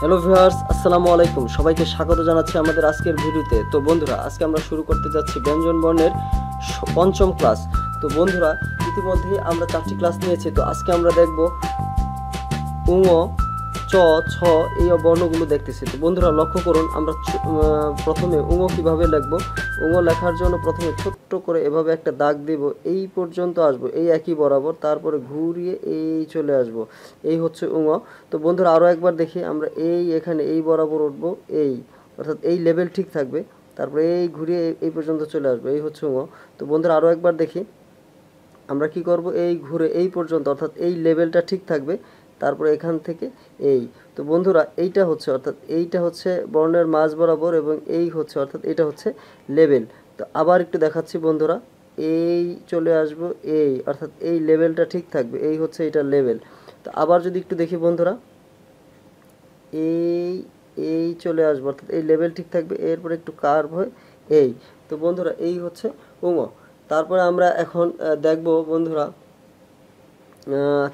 hello viewers আসসালামু আলাইকুম সবাইকে স্বাগত জানাচ্ছি আমাদের আজকের ভিডিওতে তো বন্ধুরা আজকে আমরা শুরু করতে যাচ্ছি বর্ণের পঞ্চম ক্লাস তো বন্ধুরা ইতিমধ্যেই আমরা চারটি ক্লাস নিয়েছি তো আজকে আমরা দেখব উঙ চ ছ এই বর্ণগুলো দেখতেছি তো বন্ধুরা লক্ষ্য করুন আমরা প্রথমে উঙ কিভাবে লিখব উঙ লেখার জন্য প্রথমে ছোট্ট করে এভাবে একটা দাগ দেব এই পর্যন্ত আসব এই একই বরাবর তারপরে ঘুরিয়ে এই চলে আসব এই হচ্ছে উঙ তো বন্ধুরা আরও একবার দেখি আমরা এই এখানে এই বরাবর উঠব এই অর্থাৎ এই লেভেল ঠিক থাকবে তারপরে এই ঘুরিয়ে এই পর্যন্ত চলে আসবে এই হচ্ছে উঙ তো বন্ধুরা আরও একবার দেখি আমরা কি করব এই ঘুরে এই পর্যন্ত অর্থাৎ এই লেভেলটা ঠিক থাকবে তারপরে এখান থেকে এই তো বন্ধুরা এইটা হচ্ছে অর্থাৎ এইটা হচ্ছে বর্ণের মাঝ বরাবর এবং এই হচ্ছে অর্থাৎ এটা হচ্ছে লেভেল তো আবার একটু দেখাচ্ছি বন্ধুরা এই চলে আসব এই অর্থাৎ এই লেভেলটা ঠিক থাকবে এই হচ্ছে এটা লেভেল তো আবার যদি একটু দেখি বন্ধুরা এই এই চলে আসবো অর্থাৎ এই লেভেল ঠিক থাকবে এরপরে একটু কার্ভ হয় এই তো বন্ধুরা এই হচ্ছে উম তারপরে আমরা এখন দেখব বন্ধুরা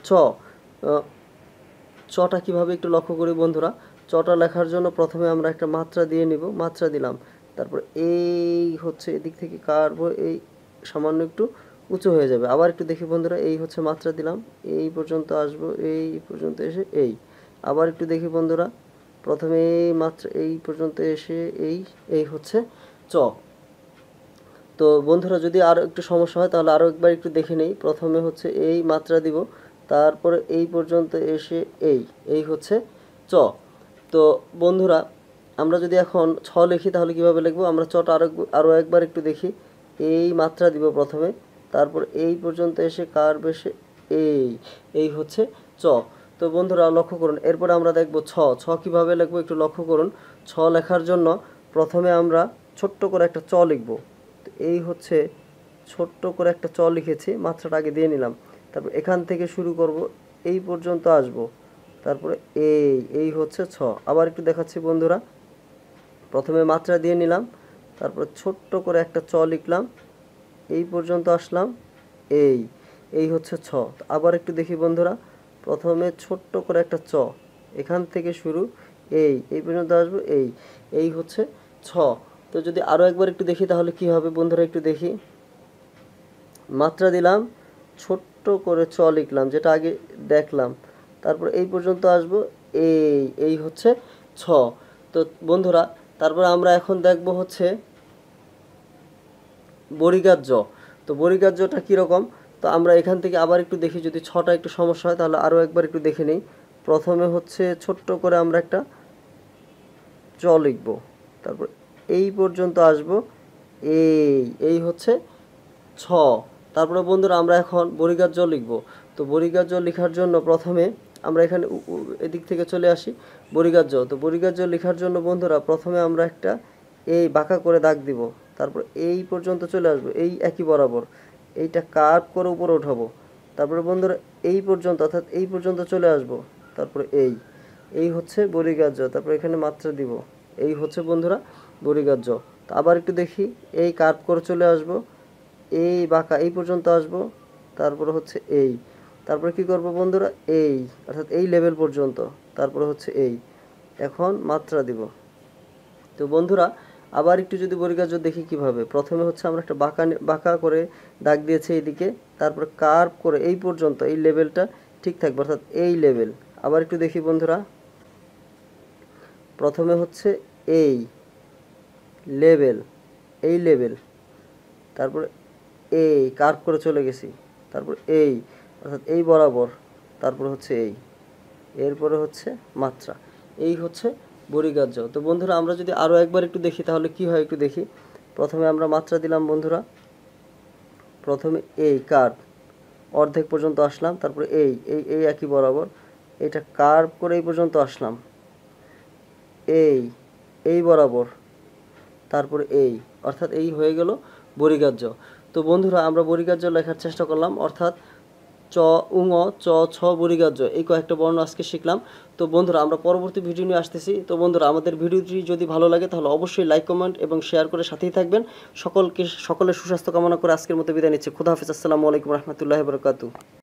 চ চটা কিভাবে একটু লক্ষ্য করি বন্ধুরা চটা লেখার জন্য প্রথমে আমরা একটা মাত্রা দিয়ে নিব মাত্রা দিলাম তারপর এই হচ্ছে এদিক থেকে কার্ভ এই সামান্য একটু উঁচু হয়ে যাবে আবার একটু দেখি বন্ধুরা এই হচ্ছে মাত্রা দিলাম এই পর্যন্ত আসব এই পর্যন্ত এসে এই আবার একটু দেখি বন্ধুরা প্রথমে এই মাত্রা এই পর্যন্ত এসে এই এই হচ্ছে চ তো বন্ধুরা যদি আরও একটু সমস্যা হয় তাহলে আরও একবার একটু দেখে নেই প্রথমে হচ্ছে এই মাত্রা দিব তারপরে এই পর্যন্ত এসে এই এই হচ্ছে চ তো বন্ধুরা আমরা যদি এখন ছ লিখি তাহলে কিভাবে লিখব আমরা চটা আরো আরও একবার একটু দেখি এই মাত্রা দিব প্রথমে তারপর এই পর্যন্ত এসে কার বেশে এই এই হচ্ছে চ তো বন্ধুরা লক্ষ্য করুন এরপরে আমরা দেখব ছ ছ কীভাবে লিখবো একটু লক্ষ্য করুন ছ লেখার জন্য প্রথমে আমরা ছোট্ট করে একটা চ লিখব এই হচ্ছে ছোট্ট করে একটা চ লিখেছি মাত্রাটা আগে দিয়ে নিলাম তারপর এখান থেকে শুরু করব এই পর্যন্ত আসব তারপরে এই এই হচ্ছে ছ আবার একটু দেখাচ্ছি বন্ধুরা প্রথমে মাত্রা দিয়ে নিলাম তারপরে ছোট্ট করে একটা চ লিখলাম এই পর্যন্ত আসলাম এই এই হচ্ছে ছ আবার একটু দেখি বন্ধুরা প্রথমে ছোট্ট করে একটা চ এখান থেকে শুরু এই এই পর্যন্ত আসবো এই এই হচ্ছে ছ তো যদি আরও একবার একটু দেখি তাহলে কি হবে বন্ধুরা একটু দেখি মাত্রা দিলাম ছোট ছোট্ট করে চ লিখলাম যেটা আগে দেখলাম তারপর এই পর্যন্ত আসব এই এই হচ্ছে ছ তো বন্ধুরা তারপর আমরা এখন দেখব হচ্ছে বরিগার জ তো বরিগার জটা কীরকম তো আমরা এখান থেকে আবার একটু দেখি যদি ছটা একটু সমস্যা হয় তাহলে আরও একবার একটু দেখে নিই প্রথমে হচ্ছে ছোট্ট করে আমরা একটা চ লিখব তারপর এই পর্যন্ত আসব এই এই হচ্ছে ছ তারপরে বন্ধুরা আমরা এখন বরিগার জল লিখব তো বরিগার জল লেখার জন্য প্রথমে আমরা এখানে এদিক থেকে চলে আসি বরিগার জল তো বরিগার জল লেখার জন্য বন্ধুরা প্রথমে আমরা একটা এই বাঁকা করে দাগ দিব তারপর এই পর্যন্ত চলে আসবো এই একই বরাবর এইটা কার্ভ করে উপরে উঠাবো তারপরে বন্ধুরা এই পর্যন্ত অর্থাৎ এই পর্যন্ত চলে আসব তারপরে এই এই হচ্ছে বরিগার জল তারপর এখানে মাত্রা দিব এই হচ্ছে বন্ধুরা বরিগার জল তো আবার একটু দেখি এই কার্ভ করে চলে আসবো এই বাঁকা এই পর্যন্ত আসব তারপরে হচ্ছে এই তারপরে কি করব বন্ধুরা এই অর্থাৎ এই লেভেল পর্যন্ত তারপরে হচ্ছে এই এখন মাত্রা দিব তো বন্ধুরা আবার একটু যদি বরিকাজ দেখি কিভাবে প্রথমে হচ্ছে আমরা একটা বাঁকা বাঁকা করে দাগ দিয়েছি এইদিকে তারপরে কার্ভ করে এই পর্যন্ত এই লেভেলটা ঠিক থাকবে অর্থাৎ এই লেভেল আবার একটু দেখি বন্ধুরা প্রথমে হচ্ছে এই লেভেল এই লেভেল তারপরে এই কার্ভ করে চলে গেছি তারপর এই অর্থাৎ এই বরাবর তারপর হচ্ছে এই এরপরে হচ্ছে মাত্রা এই হচ্ছে বরিগার্য তো বন্ধুরা আমরা যদি আরও একবার একটু দেখি তাহলে কি হয় একটু দেখি প্রথমে আমরা মাত্রা দিলাম বন্ধুরা প্রথমে এই কার্ভ অর্ধেক পর্যন্ত আসলাম তারপরে এই এই এই একই বরাবর এটা কার্ভ করে এই পর্যন্ত আসলাম এই এই বরাবর তারপরে এই অর্থাৎ এই হয়ে গেল বরিগার্য তো বন্ধুরা আমরা বরিকার্য লেখার চেষ্টা করলাম অর্থাৎ চ উঙ চ ছ বরিকার্য এই কয়েকটা বর্ণ আজকে শিখলাম তো বন্ধুরা আমরা পরবর্তী ভিডিও নিয়ে আসতেছি তো বন্ধুরা আমাদের ভিডিওটি যদি ভালো লাগে তাহলে অবশ্যই লাইক কমেন্ট এবং শেয়ার করে সাথেই থাকবেন সকলকে সকলের সুস্বাস্থ্য কামনা করে আজকের মতো বিদায় নিচ্ছে খুদা হাফিজ আসসালামু আলাইকুম রহমতুল্লাহ বরকাত